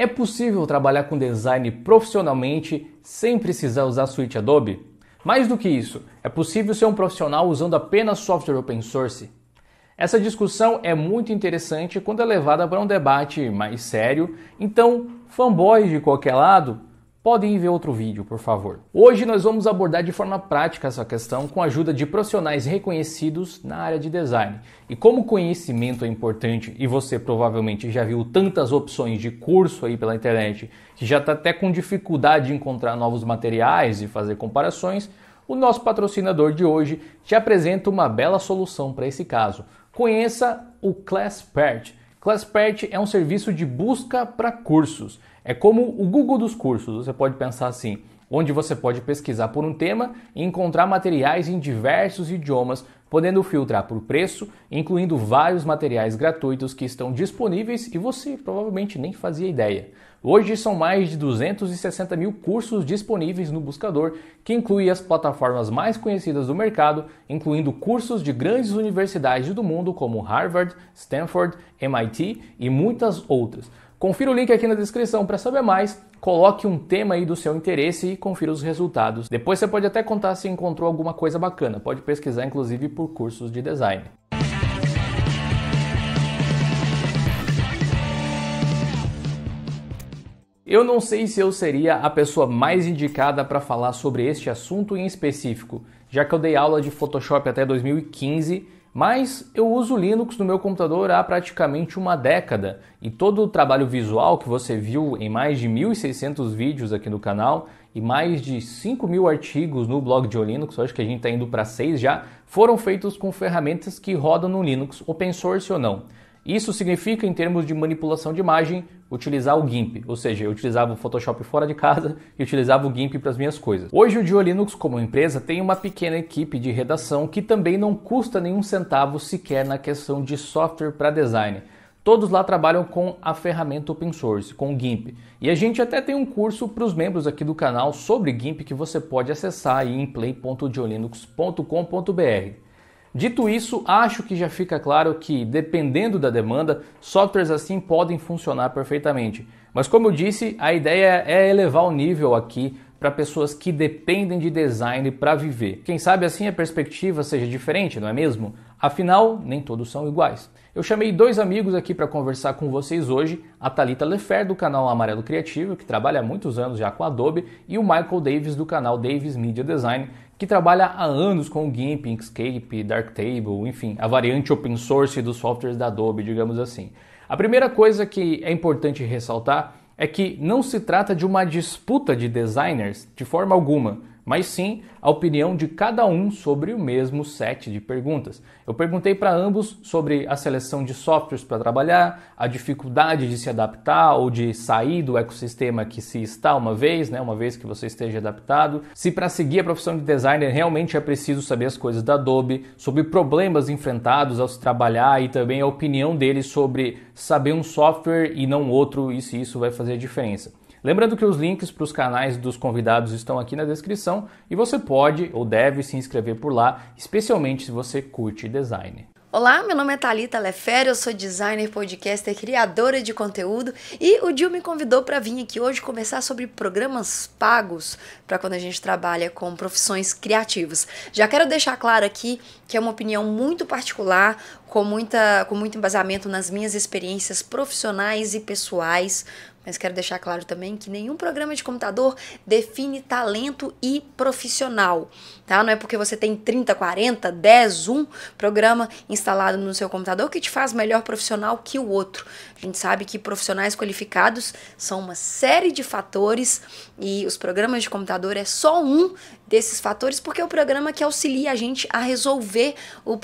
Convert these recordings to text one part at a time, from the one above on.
É possível trabalhar com design profissionalmente sem precisar usar a suíte Adobe? Mais do que isso, é possível ser um profissional usando apenas software open source? Essa discussão é muito interessante quando é levada para um debate mais sério, então fanboys de qualquer lado Podem ver outro vídeo, por favor. Hoje nós vamos abordar de forma prática essa questão com a ajuda de profissionais reconhecidos na área de design. E como conhecimento é importante e você provavelmente já viu tantas opções de curso aí pela internet que já está até com dificuldade de encontrar novos materiais e fazer comparações, o nosso patrocinador de hoje te apresenta uma bela solução para esse caso. Conheça o ClassPert. ClassPert é um serviço de busca para cursos. É como o Google dos cursos, você pode pensar assim, onde você pode pesquisar por um tema e encontrar materiais em diversos idiomas, podendo filtrar por preço, incluindo vários materiais gratuitos que estão disponíveis e você provavelmente nem fazia ideia. Hoje são mais de 260 mil cursos disponíveis no buscador, que inclui as plataformas mais conhecidas do mercado, incluindo cursos de grandes universidades do mundo como Harvard, Stanford, MIT e muitas outras. Confira o link aqui na descrição para saber mais, coloque um tema aí do seu interesse e confira os resultados. Depois você pode até contar se encontrou alguma coisa bacana, pode pesquisar inclusive por cursos de design. Eu não sei se eu seria a pessoa mais indicada para falar sobre este assunto em específico, já que eu dei aula de Photoshop até 2015 mas eu uso Linux no meu computador há praticamente uma década e todo o trabalho visual que você viu em mais de 1.600 vídeos aqui no canal e mais de 5 mil artigos no blog de Linux, acho que a gente está indo para 6 já, foram feitos com ferramentas que rodam no Linux, open source ou não. Isso significa, em termos de manipulação de imagem, utilizar o GIMP, ou seja, eu utilizava o Photoshop fora de casa e utilizava o GIMP para as minhas coisas. Hoje o Dio Linux, como empresa, tem uma pequena equipe de redação que também não custa nenhum centavo sequer na questão de software para design. Todos lá trabalham com a ferramenta open source, com o GIMP. E a gente até tem um curso para os membros aqui do canal sobre GIMP que você pode acessar em play.diolinux.com.br Dito isso, acho que já fica claro que, dependendo da demanda, softwares assim podem funcionar perfeitamente. Mas, como eu disse, a ideia é elevar o nível aqui para pessoas que dependem de design para viver. Quem sabe assim a perspectiva seja diferente, não é mesmo? Afinal, nem todos são iguais. Eu chamei dois amigos aqui para conversar com vocês hoje, a Talita Lefer do canal Amarelo Criativo, que trabalha há muitos anos já com a Adobe, e o Michael Davis do canal Davis Media Design, que trabalha há anos com GIMP, Inkscape, Darktable, enfim, a variante open source dos softwares da Adobe, digamos assim. A primeira coisa que é importante ressaltar é que não se trata de uma disputa de designers de forma alguma mas sim a opinião de cada um sobre o mesmo set de perguntas. Eu perguntei para ambos sobre a seleção de softwares para trabalhar, a dificuldade de se adaptar ou de sair do ecossistema que se está uma vez, né, uma vez que você esteja adaptado, se para seguir a profissão de designer realmente é preciso saber as coisas da Adobe, sobre problemas enfrentados ao se trabalhar e também a opinião deles sobre saber um software e não outro e se isso vai fazer a diferença. Lembrando que os links para os canais dos convidados estão aqui na descrição e você pode ou deve se inscrever por lá, especialmente se você curte design. Olá, meu nome é Thalita Lefere, eu sou designer, podcaster, criadora de conteúdo e o Dil me convidou para vir aqui hoje conversar sobre programas pagos para quando a gente trabalha com profissões criativas. Já quero deixar claro aqui que é uma opinião muito particular, com, muita, com muito embasamento nas minhas experiências profissionais e pessoais, mas quero deixar claro também que nenhum programa de computador define talento e profissional, tá? Não é porque você tem 30, 40, 10, 1 programa instalado no seu computador que te faz melhor profissional que o outro. A gente sabe que profissionais qualificados são uma série de fatores e os programas de computador é só um desses fatores, porque é o programa que auxilia a gente a resolver o,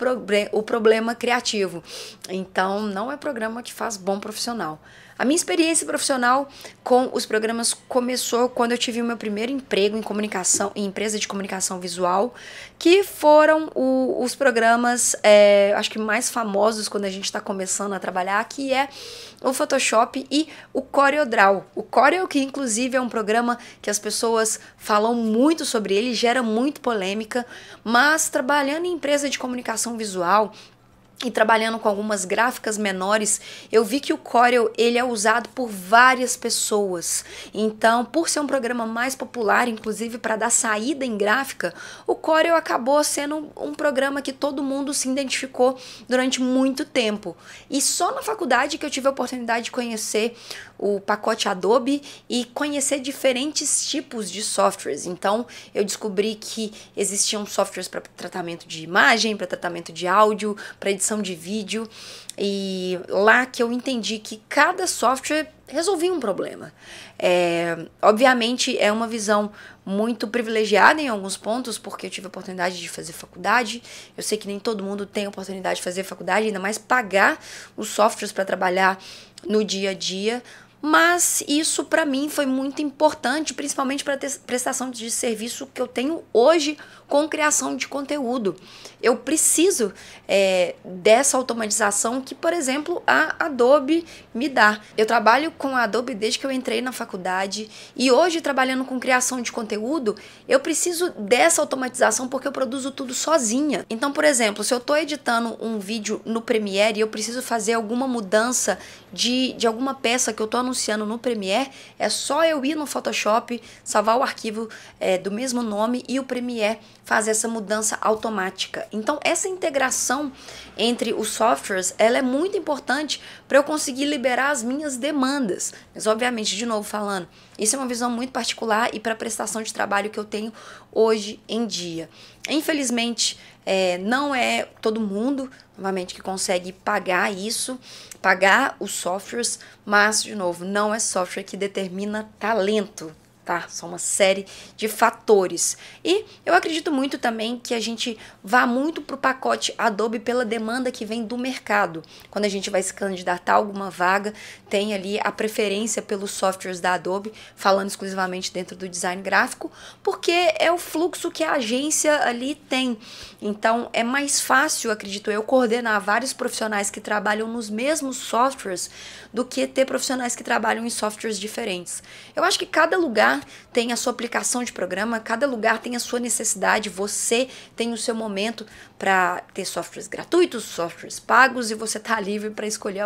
o problema criativo. Então, não é programa que faz bom profissional. A minha experiência profissional com os programas começou quando eu tive o meu primeiro emprego em comunicação, em empresa de comunicação visual, que foram o, os programas, é, acho que mais famosos quando a gente está começando a trabalhar, que é o Photoshop e o CorelDRAW. O Corel, que inclusive é um programa que as pessoas falam muito sobre ele, gera muito polêmica, mas trabalhando em empresa de comunicação visual, e trabalhando com algumas gráficas menores, eu vi que o Corel ele é usado por várias pessoas. Então, por ser um programa mais popular, inclusive para dar saída em gráfica, o Corel acabou sendo um, um programa que todo mundo se identificou durante muito tempo. E só na faculdade que eu tive a oportunidade de conhecer o pacote Adobe e conhecer diferentes tipos de softwares. Então, eu descobri que existiam softwares para tratamento de imagem, para tratamento de áudio, para edição de vídeo, e lá que eu entendi que cada software resolvia um problema. É, obviamente, é uma visão muito privilegiada em alguns pontos, porque eu tive a oportunidade de fazer faculdade. Eu sei que nem todo mundo tem a oportunidade de fazer faculdade, ainda mais pagar os softwares para trabalhar no dia a dia, mas isso para mim foi muito importante, principalmente para prestação de serviço que eu tenho hoje com criação de conteúdo. Eu preciso é, dessa automatização que, por exemplo, a Adobe me dá. Eu trabalho com a Adobe desde que eu entrei na faculdade e hoje trabalhando com criação de conteúdo, eu preciso dessa automatização porque eu produzo tudo sozinha. Então, por exemplo, se eu estou editando um vídeo no Premiere e eu preciso fazer alguma mudança de, de alguma peça que eu estou anunciando anunciando no Premiere, é só eu ir no Photoshop, salvar o arquivo é, do mesmo nome e o Premiere fazer essa mudança automática. Então, essa integração entre os softwares, ela é muito importante para eu conseguir liberar as minhas demandas. Mas, obviamente, de novo falando, isso é uma visão muito particular e para a prestação de trabalho que eu tenho hoje em dia. Infelizmente, é, não é todo mundo, novamente, que consegue pagar isso, pagar os softwares, mas, de novo, não é software que determina talento tá? São uma série de fatores. E eu acredito muito também que a gente vá muito para o pacote Adobe pela demanda que vem do mercado. Quando a gente vai se candidatar a alguma vaga, tem ali a preferência pelos softwares da Adobe, falando exclusivamente dentro do design gráfico, porque é o fluxo que a agência ali tem. Então é mais fácil, acredito eu, coordenar vários profissionais que trabalham nos mesmos softwares do que ter profissionais que trabalham em softwares diferentes. Eu acho que cada lugar lugar tem a sua aplicação de programa, cada lugar tem a sua necessidade, você tem o seu momento para ter softwares gratuitos, softwares pagos e você está livre para escolher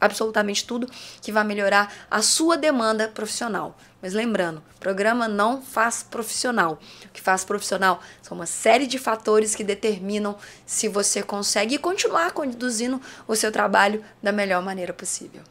absolutamente tudo que vai melhorar a sua demanda profissional. Mas lembrando, programa não faz profissional. O que faz profissional são uma série de fatores que determinam se você consegue continuar conduzindo o seu trabalho da melhor maneira possível.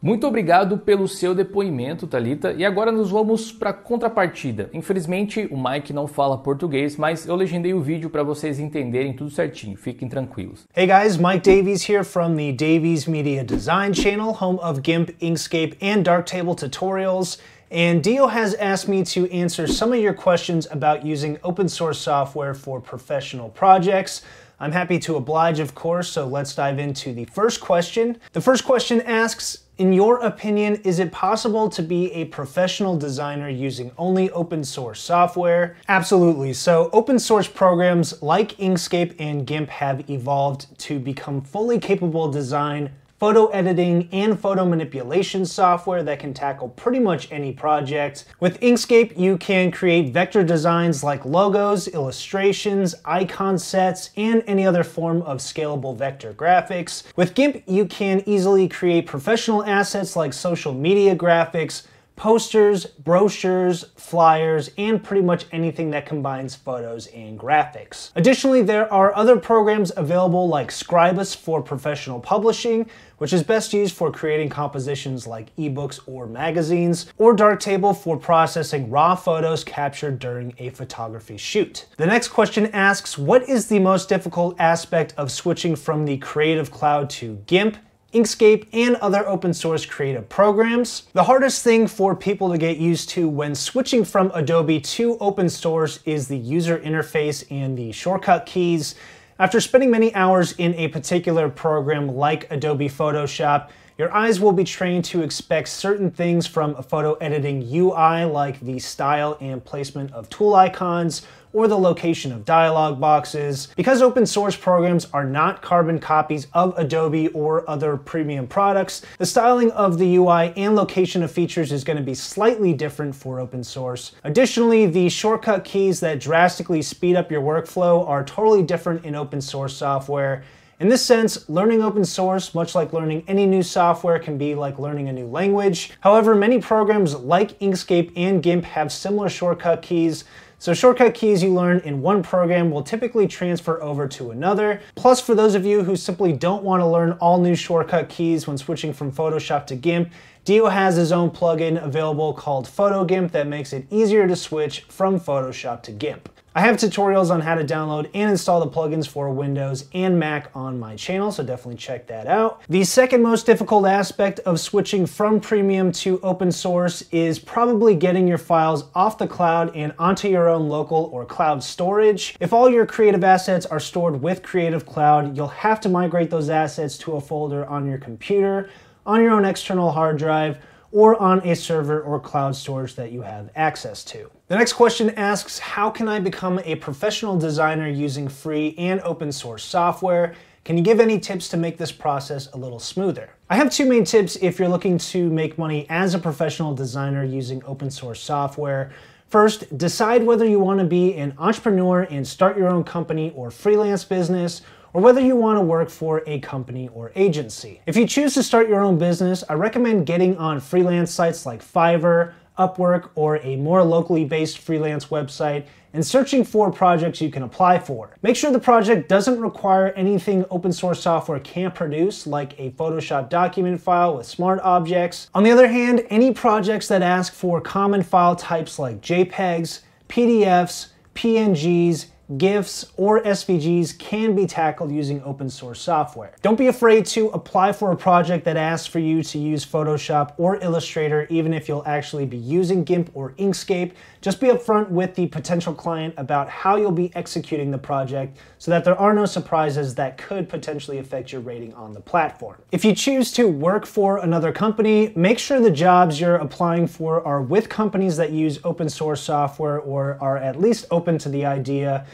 Muito obrigado pelo seu depoimento, Talita. E agora nós vamos para a contrapartida. Infelizmente, o Mike não fala português, mas eu legendei o vídeo para vocês entenderem tudo certinho. Fiquem tranquilos. Hey guys, Mike Davies here from the Davies Media Design channel, home of GIMP, Inkscape and Darktable tutorials. And Dio has asked me to answer some of your questions about using open source software for professional projects. I'm happy to oblige, of course, so let's dive into the first question. The first question asks, in your opinion, is it possible to be a professional designer using only open source software? Absolutely. So open source programs like Inkscape and GIMP have evolved to become fully capable design photo editing, and photo manipulation software that can tackle pretty much any project. With Inkscape, you can create vector designs like logos, illustrations, icon sets, and any other form of scalable vector graphics. With GIMP, you can easily create professional assets like social media graphics, posters, brochures, flyers, and pretty much anything that combines photos and graphics. Additionally, there are other programs available like Scribus for professional publishing, which is best used for creating compositions like ebooks or magazines, or Darktable for processing raw photos captured during a photography shoot. The next question asks, what is the most difficult aspect of switching from the Creative Cloud to GIMP? Inkscape, and other open source creative programs. The hardest thing for people to get used to when switching from Adobe to open source is the user interface and the shortcut keys. After spending many hours in a particular program like Adobe Photoshop, your eyes will be trained to expect certain things from a photo editing UI like the style and placement of tool icons, or the location of dialog boxes. Because open source programs are not carbon copies of Adobe or other premium products, the styling of the UI and location of features is gonna be slightly different for open source. Additionally, the shortcut keys that drastically speed up your workflow are totally different in open source software in this sense, learning open source, much like learning any new software, can be like learning a new language. However, many programs like Inkscape and GIMP have similar shortcut keys so shortcut keys you learn in one program will typically transfer over to another. Plus, for those of you who simply don't want to learn all new shortcut keys when switching from Photoshop to GIMP, Dio has his own plugin available called PhotoGIMP that makes it easier to switch from Photoshop to GIMP. I have tutorials on how to download and install the plugins for Windows and Mac on my channel, so definitely check that out. The second most difficult aspect of switching from premium to open source is probably getting your files off the cloud and onto your own local or cloud storage. If all your creative assets are stored with Creative Cloud, you'll have to migrate those assets to a folder on your computer, on your own external hard drive, or on a server or cloud storage that you have access to. The next question asks, how can I become a professional designer using free and open source software? Can you give any tips to make this process a little smoother? I have two main tips if you're looking to make money as a professional designer using open source software. First, decide whether you want to be an entrepreneur and start your own company or freelance business, or whether you want to work for a company or agency. If you choose to start your own business, I recommend getting on freelance sites like Fiverr, Upwork, or a more locally based freelance website and searching for projects you can apply for. Make sure the project doesn't require anything open source software can't produce, like a Photoshop document file with smart objects. On the other hand, any projects that ask for common file types like JPEGs, PDFs, PNGs, GIFs, or SVGs can be tackled using open source software. Don't be afraid to apply for a project that asks for you to use Photoshop or Illustrator, even if you'll actually be using GIMP or Inkscape. Just be upfront with the potential client about how you'll be executing the project so that there are no surprises that could potentially affect your rating on the platform. If you choose to work for another company, make sure the jobs you're applying for are with companies that use open source software or are at least open to the idea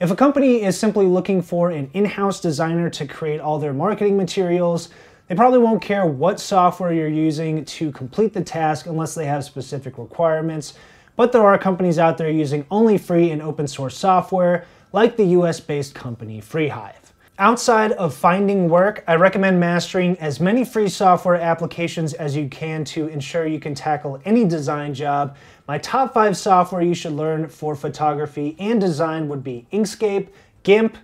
if a company is simply looking for an in-house designer to create all their marketing materials, they probably won't care what software you're using to complete the task unless they have specific requirements but there are companies out there using only free and open source software, like the US-based company FreeHive. Outside of finding work, I recommend mastering as many free software applications as you can to ensure you can tackle any design job. My top five software you should learn for photography and design would be Inkscape, GIMP,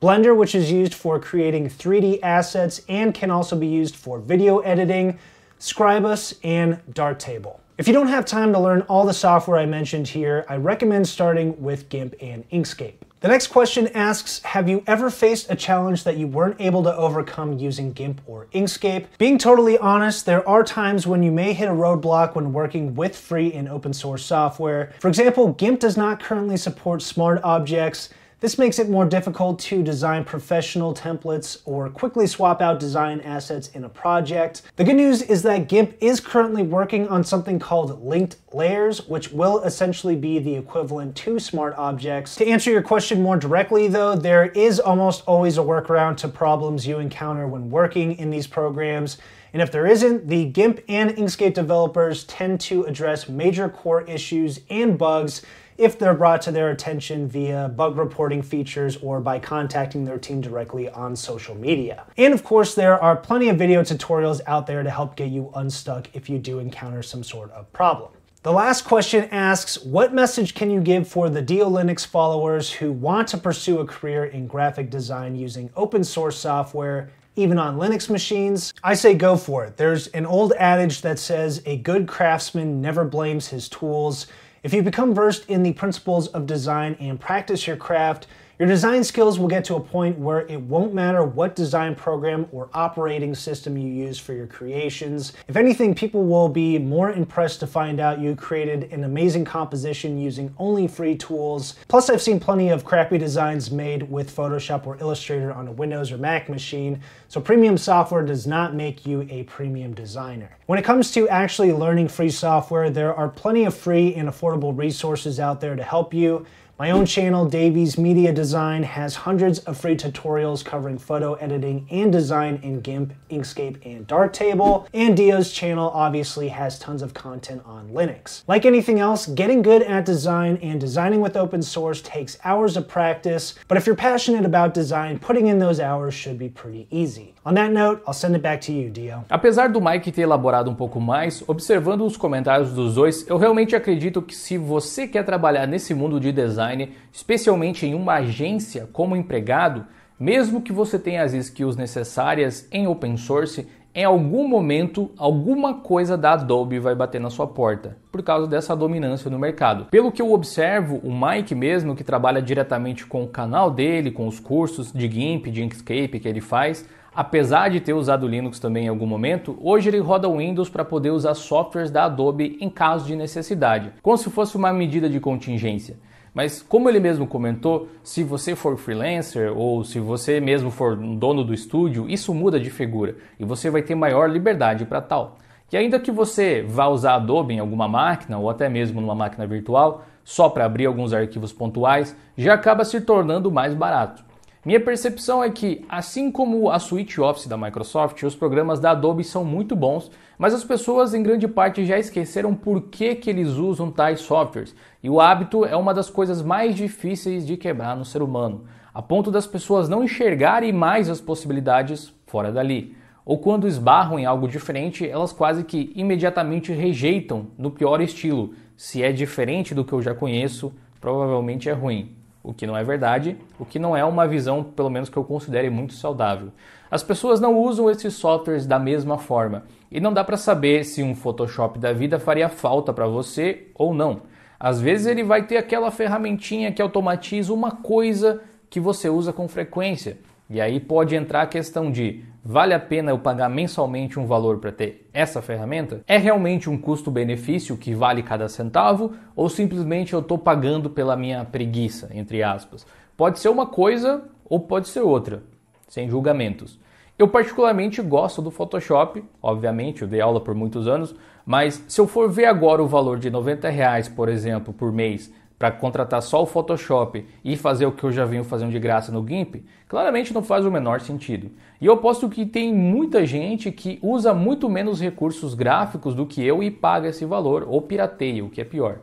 Blender, which is used for creating 3D assets and can also be used for video editing, Scribus, and Dartable. If you don't have time to learn all the software I mentioned here, I recommend starting with GIMP and Inkscape. The next question asks, have you ever faced a challenge that you weren't able to overcome using GIMP or Inkscape? Being totally honest, there are times when you may hit a roadblock when working with free and open source software. For example, GIMP does not currently support smart objects, this makes it more difficult to design professional templates or quickly swap out design assets in a project. The good news is that GIMP is currently working on something called linked layers, which will essentially be the equivalent to smart objects. To answer your question more directly though, there is almost always a workaround to problems you encounter when working in these programs. And if there isn't, the GIMP and Inkscape developers tend to address major core issues and bugs if they're brought to their attention via bug reporting features or by contacting their team directly on social media. And of course, there are plenty of video tutorials out there to help get you unstuck if you do encounter some sort of problem. The last question asks, what message can you give for the Deal Linux followers who want to pursue a career in graphic design using open source software, even on Linux machines? I say go for it. There's an old adage that says, a good craftsman never blames his tools, if you become versed in the principles of design and practice your craft, your design skills will get to a point where it won't matter what design program or operating system you use for your creations. If anything, people will be more impressed to find out you created an amazing composition using only free tools. Plus, I've seen plenty of crappy designs made with Photoshop or Illustrator on a Windows or Mac machine, so premium software does not make you a premium designer. When it comes to actually learning free software, there are plenty of free and affordable resources out there to help you. My own channel, Davies Media Design, has hundreds of free tutorials covering photo editing and design in GIMP, Inkscape, and Darktable. And Dio's channel obviously has tons of content on Linux. Like anything else, getting good at design and designing with open source takes hours of practice, but if you're passionate about design, putting in those hours should be pretty easy. On that note, I'll send it back to you, Dio. Apesar do Mike ter elaborado um pouco mais, observando os comentários dos dois, eu realmente acredito que se você quer trabalhar nesse mundo de design, design, especialmente em uma agência como empregado, mesmo que você tenha as skills necessárias em open source, em algum momento alguma coisa da Adobe vai bater na sua porta, por causa dessa dominância no mercado. Pelo que eu observo, o Mike mesmo, que trabalha diretamente com o canal dele, com os cursos de GIMP, de Inkscape que ele faz, apesar de ter usado Linux também em algum momento, hoje ele roda Windows para poder usar softwares da Adobe em caso de necessidade, como se fosse uma medida de contingência. Mas como ele mesmo comentou, se você for freelancer ou se você mesmo for dono do estúdio, isso muda de figura e você vai ter maior liberdade para tal. E ainda que você vá usar Adobe em alguma máquina ou até mesmo numa máquina virtual, só para abrir alguns arquivos pontuais, já acaba se tornando mais barato. Minha percepção é que, assim como a Suite Office da Microsoft, os programas da Adobe são muito bons, mas as pessoas em grande parte já esqueceram por que, que eles usam tais softwares e o hábito é uma das coisas mais difíceis de quebrar no ser humano, a ponto das pessoas não enxergarem mais as possibilidades fora dali. Ou quando esbarram em algo diferente, elas quase que imediatamente rejeitam no pior estilo. Se é diferente do que eu já conheço, provavelmente é ruim. O que não é verdade, o que não é uma visão, pelo menos que eu considere muito saudável. As pessoas não usam esses softwares da mesma forma e não dá para saber se um Photoshop da vida faria falta para você ou não. Às vezes ele vai ter aquela ferramentinha que automatiza uma coisa que você usa com frequência. E aí pode entrar a questão de vale a pena eu pagar mensalmente um valor para ter essa ferramenta? É realmente um custo-benefício que vale cada centavo ou simplesmente eu estou pagando pela minha preguiça, entre aspas? Pode ser uma coisa ou pode ser outra, sem julgamentos. Eu particularmente gosto do Photoshop, obviamente, eu dei aula por muitos anos, mas se eu for ver agora o valor de 90 reais, por exemplo, por mês, para contratar só o Photoshop e fazer o que eu já venho fazendo de graça no GIMP, claramente não faz o menor sentido. E eu aposto que tem muita gente que usa muito menos recursos gráficos do que eu e paga esse valor, ou pirateia, o que é pior.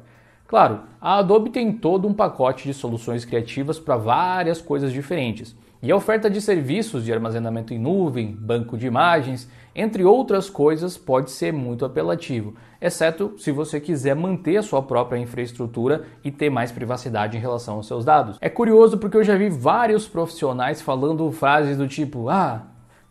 Claro, a Adobe tem todo um pacote de soluções criativas para várias coisas diferentes. E a oferta de serviços de armazenamento em nuvem, banco de imagens, entre outras coisas, pode ser muito apelativo, exceto se você quiser manter a sua própria infraestrutura e ter mais privacidade em relação aos seus dados. É curioso porque eu já vi vários profissionais falando frases do tipo: "Ah,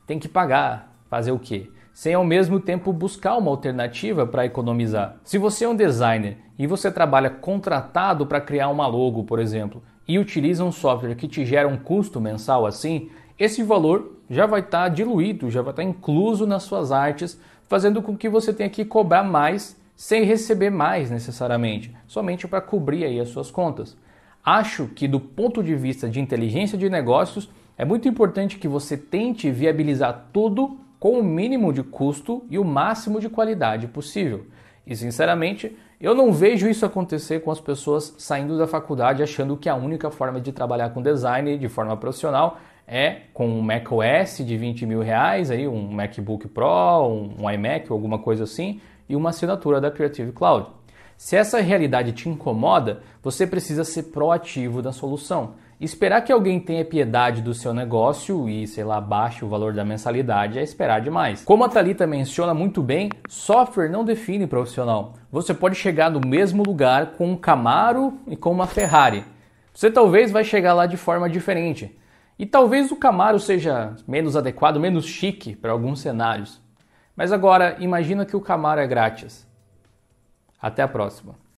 tem que pagar, fazer o quê?" sem ao mesmo tempo buscar uma alternativa para economizar. Se você é um designer e você trabalha contratado para criar uma logo, por exemplo, e utiliza um software que te gera um custo mensal assim, esse valor já vai estar tá diluído, já vai estar tá incluso nas suas artes, fazendo com que você tenha que cobrar mais sem receber mais necessariamente, somente para cobrir aí as suas contas. Acho que do ponto de vista de inteligência de negócios, é muito importante que você tente viabilizar tudo com o mínimo de custo e o máximo de qualidade possível. E sinceramente, eu não vejo isso acontecer com as pessoas saindo da faculdade achando que a única forma de trabalhar com design de forma profissional é com um Mac OS de 20 mil reais, aí um MacBook Pro, um iMac, alguma coisa assim, e uma assinatura da Creative Cloud. Se essa realidade te incomoda, você precisa ser proativo da solução. Esperar que alguém tenha piedade do seu negócio e, sei lá, baixe o valor da mensalidade é esperar demais. Como a Thalita menciona muito bem, software não define profissional. Você pode chegar no mesmo lugar com um Camaro e com uma Ferrari. Você talvez vai chegar lá de forma diferente. E talvez o Camaro seja menos adequado, menos chique para alguns cenários. Mas agora, imagina que o Camaro é grátis. Até a próxima.